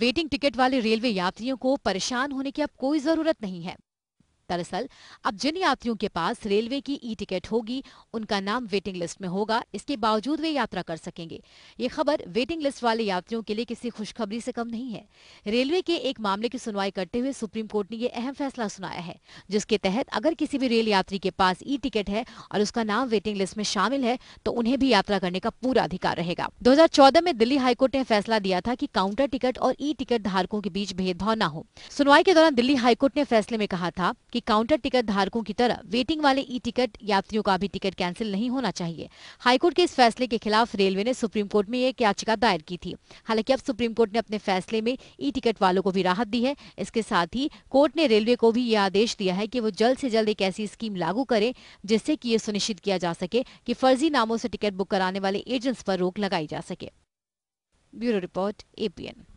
waiting ticket वाले railway यात्रियों को परेशान होने की अब कोई जरूरत नहीं है दरअसल अब जिन यात्रियों के पास रेलवे की ई टिकट होगी उनका नाम वेटिंग लिस्ट में होगा इसके बावजूद वे यात्रा कर सकेंगे ये खबर वेटिंग लिस्ट वाले यात्रियों के लिए किसी खुशखबरी से कम नहीं है रेलवे के एक मामले की सुनवाई करते हुए सुप्रीम कोर्ट ने ये अहम फैसला सुनाया है जिसके तहत अगर किसी भी रेल यात्री के पास ई टिकट है और उसका नाम वेटिंग लिस्ट में शामिल है तो उन्हें भी यात्रा करने का पूरा अधिकार रहेगा दो में दिल्ली हाईकोर्ट ने फैसला दिया था की काउंटर टिकट और ई टिकट धारकों के बीच भेदभाव न हो सुनवाई के दौरान दिल्ली हाईकोर्ट ने फैसले में कहा था कि कि काउंटर टिकट धारकों की तरह वेटिंग वाले ई टिकट यात्रियों का भी टिकट कैंसिल नहीं होना चाहिए हाईकोर्ट के इस फैसले के खिलाफ रेलवे ने सुप्रीम कोर्ट में एक याचिका दायर की थी हालांकि अब सुप्रीम कोर्ट ने अपने फैसले में ई टिकट वालों को भी राहत दी है इसके साथ ही कोर्ट ने रेलवे को भी यह आदेश दिया है कि वो जल्द से जल्द एक ऐसी स्कीम लागू करे जिससे कि ये सुनिश्चित किया जा सके कि फर्जी नामों से टिकट बुक कराने वाले एजेंट्स पर रोक लगाई जा सके ब्यूरो रिपोर्ट एपीएन